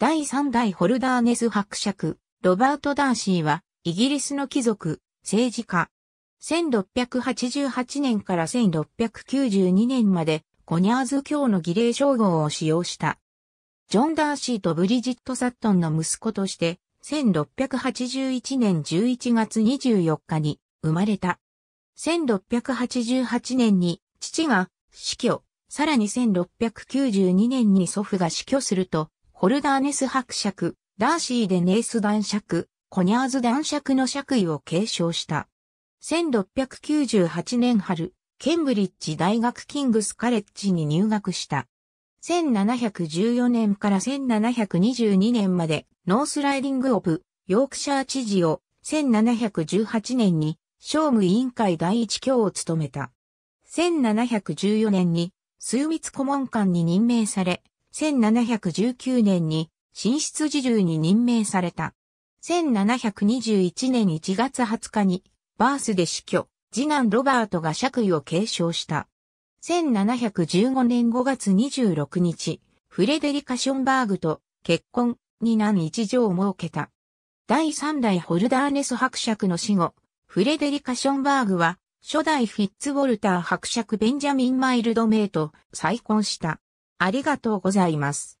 第3代ホルダーネス伯爵、ロバート・ダーシーは、イギリスの貴族、政治家。1688年から1692年まで、コニャーズ教の儀礼称号を使用した。ジョン・ダーシーとブリジット・サットンの息子として、1681年11月24日に生まれた。1688年に父が死去、さらに1692年に祖父が死去すると、ホルダーネス伯爵、ダーシーでネース男爵、コニャーズ男爵の爵位を継承した。1698年春、ケンブリッジ大学キングスカレッジに入学した。1714年から1722年までノースライディング・オブ・ヨークシャー知事を1718年に商務委員会第一教を務めた。1714年に数密顧問官に任命され、1719年に進出侍従に任命された。1721年1月20日にバースで死去、次男ロバートが爵位を継承した。1715年5月26日、フレデリカ・ションバーグと結婚、に男一女を設けた。第三代ホルダーネス伯爵の死後、フレデリカ・ションバーグは、初代フィッツウォルター伯爵ベンジャミン・マイルド・メイと再婚した。ありがとうございます。